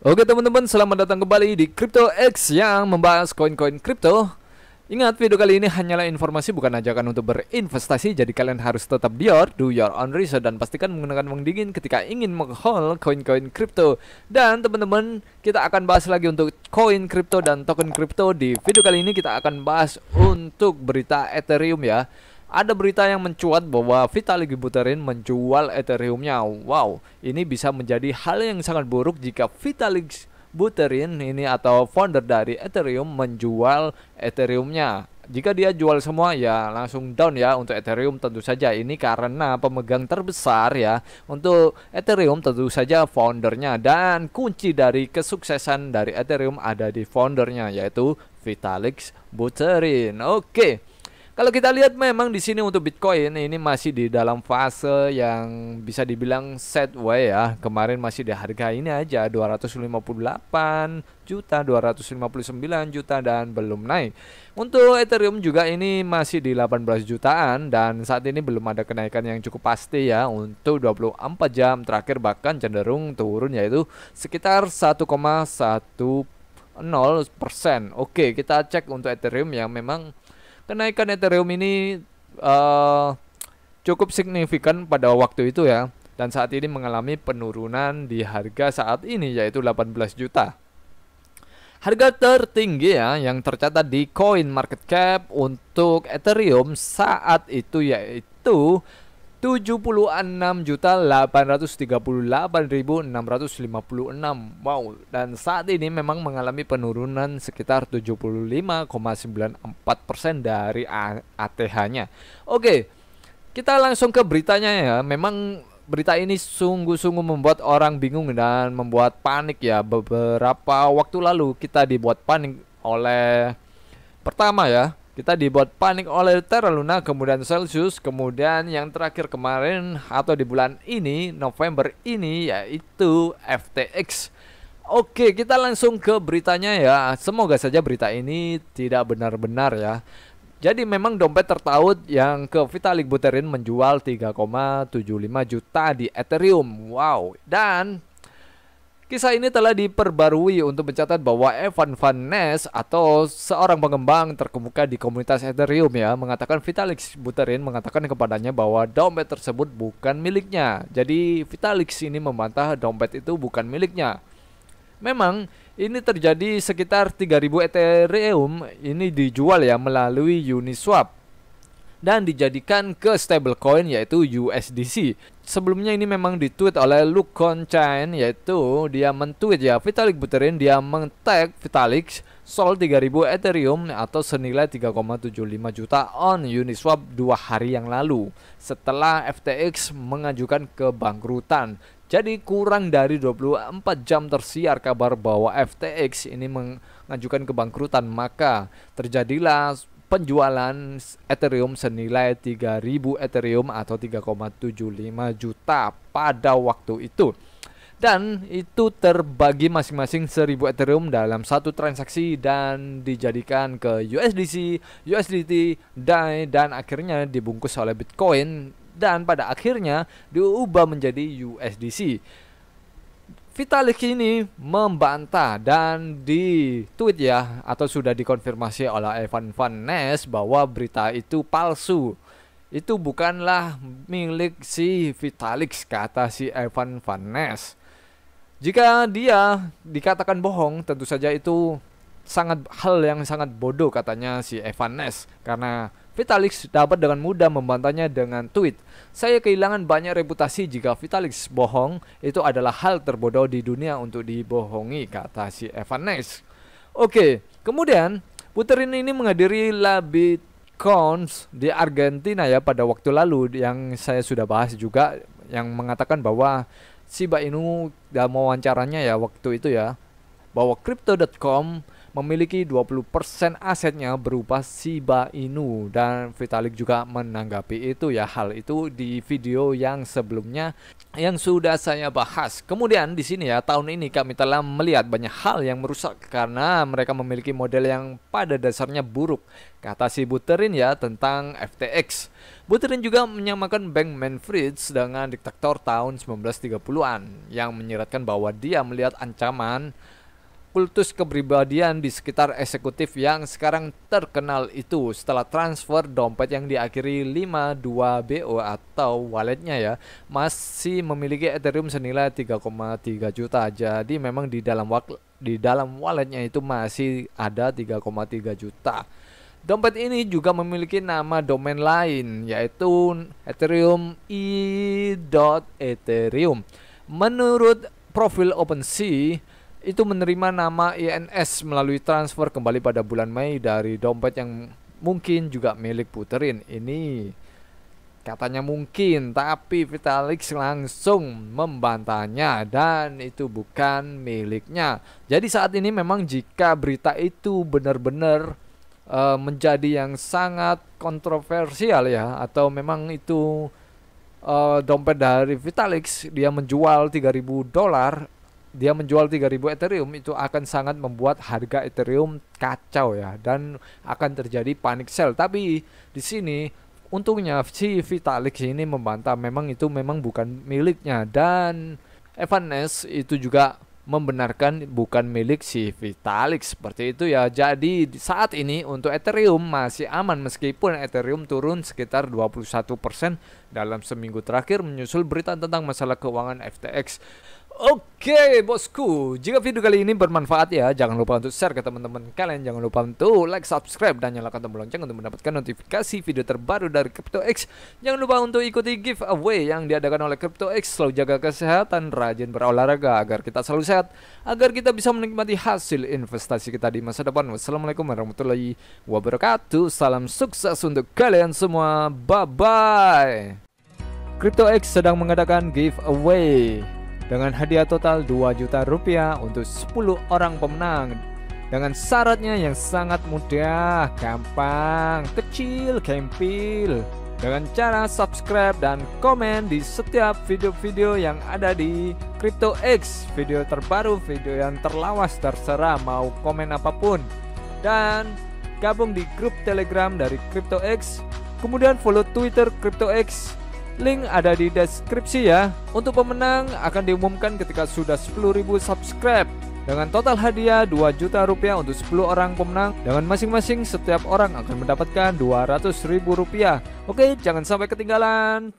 Oke teman-teman, selamat datang kembali di Crypto X yang membahas koin-koin kripto. Ingat, video kali ini hanyalah informasi bukan ajakan untuk berinvestasi, jadi kalian harus tetap dior, do your own research, dan pastikan menggunakan uang dingin ketika ingin menghaul koin-koin kripto. Dan teman-teman, kita akan bahas lagi untuk koin kripto dan token kripto. Di video kali ini kita akan bahas untuk berita Ethereum ya. Ada berita yang mencuat bahwa Vitalik Buterin menjual Ethereumnya. Wow, ini bisa menjadi hal yang sangat buruk jika Vitalik Buterin ini atau founder dari Ethereum menjual Ethereumnya. Jika dia jual semua ya langsung down ya untuk Ethereum tentu saja ini karena pemegang terbesar ya untuk Ethereum tentu saja foundernya dan kunci dari kesuksesan dari Ethereum ada di foundernya yaitu Vitalik Buterin. Oke. Okay. Kalau kita lihat memang di sini untuk Bitcoin ini masih di dalam fase yang bisa dibilang set way ya. Kemarin masih di harga ini aja 258 juta, 259 juta dan belum naik. Untuk Ethereum juga ini masih di 18 jutaan dan saat ini belum ada kenaikan yang cukup pasti ya untuk 24 jam terakhir bahkan cenderung turun yaitu sekitar 1,1 persen Oke, kita cek untuk Ethereum yang memang Kenaikan Ethereum ini uh, cukup signifikan pada waktu itu ya dan saat ini mengalami penurunan di harga saat ini yaitu 18 juta. Harga tertinggi ya yang tercatat di Coin Market Cap untuk Ethereum saat itu yaitu 76.838.656. Wow, dan saat ini memang mengalami penurunan sekitar 75,94% dari ATH-nya. Oke, kita langsung ke beritanya ya. Memang berita ini sungguh-sungguh membuat orang bingung dan membuat panik ya. Beberapa waktu lalu kita dibuat panik oleh pertama ya, kita dibuat panik oleh Terra Luna, kemudian Celsius, kemudian yang terakhir kemarin atau di bulan ini, November ini yaitu FTX. Oke, kita langsung ke beritanya ya. Semoga saja berita ini tidak benar-benar ya. Jadi memang dompet tertaut yang ke Vitalik Buterin menjual 3,75 juta di Ethereum. Wow. Dan Kisah ini telah diperbarui untuk mencatat bahwa Evan Van Ness atau seorang pengembang terkemuka di komunitas Ethereum ya mengatakan Vitalik Buterin mengatakan kepadanya bahwa dompet tersebut bukan miliknya. Jadi Vitalik ini membantah dompet itu bukan miliknya. Memang ini terjadi sekitar 3000 Ethereum ini dijual ya melalui Uniswap dan dijadikan ke stablecoin yaitu USDC. Sebelumnya ini memang ditweet oleh Luke Conchain yaitu dia mentweet ya Vitalik Buterin dia mengtag Vitalik Sol 3000 Ethereum atau senilai 3,75 juta on Uniswap dua hari yang lalu setelah FTX mengajukan kebangkrutan. Jadi kurang dari 24 jam tersiar kabar bahwa FTX ini mengajukan kebangkrutan maka terjadilah penjualan Ethereum senilai 3000 Ethereum atau 3,75 juta pada waktu itu. Dan itu terbagi masing-masing 1000 Ethereum dalam satu transaksi dan dijadikan ke USDC, USDT, DAI dan akhirnya dibungkus oleh Bitcoin dan pada akhirnya diubah menjadi USDC. Vitalik ini membantah dan di tweet ya atau sudah dikonfirmasi oleh Evan Van Ness bahwa berita itu palsu. Itu bukanlah milik si Vitalik kata si Evan Van Ness. Jika dia dikatakan bohong, tentu saja itu sangat hal yang sangat bodoh katanya si Evan Ness karena Vitalik dapat dengan mudah membantahnya dengan tweet. Saya kehilangan banyak reputasi jika Vitalik bohong. Itu adalah hal terbodoh di dunia untuk dibohongi, kata si Evan Nice. Oke, kemudian Puterin ini menghadiri Labit Cons di Argentina ya pada waktu lalu yang saya sudah bahas juga yang mengatakan bahwa si Inu dalam ya, wawancaranya ya waktu itu ya bahwa crypto.com memiliki 20% asetnya berupa Shiba Inu dan Vitalik juga menanggapi itu ya hal itu di video yang sebelumnya yang sudah saya bahas. Kemudian di sini ya tahun ini kami telah melihat banyak hal yang merusak karena mereka memiliki model yang pada dasarnya buruk kata si Buterin ya tentang FTX. Buterin juga menyamakan Bank Manfreds dengan diktator tahun 1930-an yang menyeratkan bahwa dia melihat ancaman kultus kepribadian di sekitar eksekutif yang sekarang terkenal itu setelah transfer dompet yang diakhiri 52BO atau walletnya ya masih memiliki Ethereum senilai 3,3 juta jadi memang di dalam di dalam walletnya itu masih ada 3,3 juta Dompet ini juga memiliki nama domain lain yaitu ethereum e Ethereum. Menurut profil OpenSea, itu menerima nama INS melalui transfer kembali pada bulan Mei dari dompet yang mungkin juga milik Puterin. Ini katanya mungkin, tapi Vitalik langsung membantahnya dan itu bukan miliknya. Jadi saat ini memang jika berita itu benar-benar e, menjadi yang sangat kontroversial ya atau memang itu uh, dompet dari Vitalik dia menjual 3000 dolar dia menjual 3000 Ethereum itu akan sangat membuat harga Ethereum kacau ya dan akan terjadi panic sell. Tapi di sini untungnya si Vitalik ini membantah memang itu memang bukan miliknya dan Evan itu juga membenarkan bukan milik si Vitalik seperti itu ya. Jadi saat ini untuk Ethereum masih aman meskipun Ethereum turun sekitar 21% dalam seminggu terakhir menyusul berita tentang masalah keuangan FTX. Oke okay, bosku, jika video kali ini bermanfaat ya, jangan lupa untuk share ke teman-teman kalian, jangan lupa untuk like, subscribe, dan nyalakan tombol lonceng untuk mendapatkan notifikasi video terbaru dari CryptoX. Jangan lupa untuk ikuti giveaway yang diadakan oleh CryptoX, selalu jaga kesehatan, rajin berolahraga agar kita selalu sehat, agar kita bisa menikmati hasil investasi kita di masa depan. Wassalamualaikum warahmatullahi wabarakatuh, salam sukses untuk kalian semua, bye-bye. CryptoX sedang mengadakan giveaway dengan hadiah total 2 juta rupiah untuk 10 orang pemenang dengan syaratnya yang sangat mudah, gampang, kecil, gempil dengan cara subscribe dan komen di setiap video-video yang ada di Crypto X, video terbaru, video yang terlawas terserah mau komen apapun dan gabung di grup telegram dari Crypto X, kemudian follow Twitter Crypto X. Link ada di deskripsi ya. Untuk pemenang akan diumumkan ketika sudah 10.000 subscribe dengan total hadiah 2 juta rupiah untuk 10 orang pemenang dengan masing-masing setiap orang akan mendapatkan 200.000 ribu rupiah oke jangan sampai ketinggalan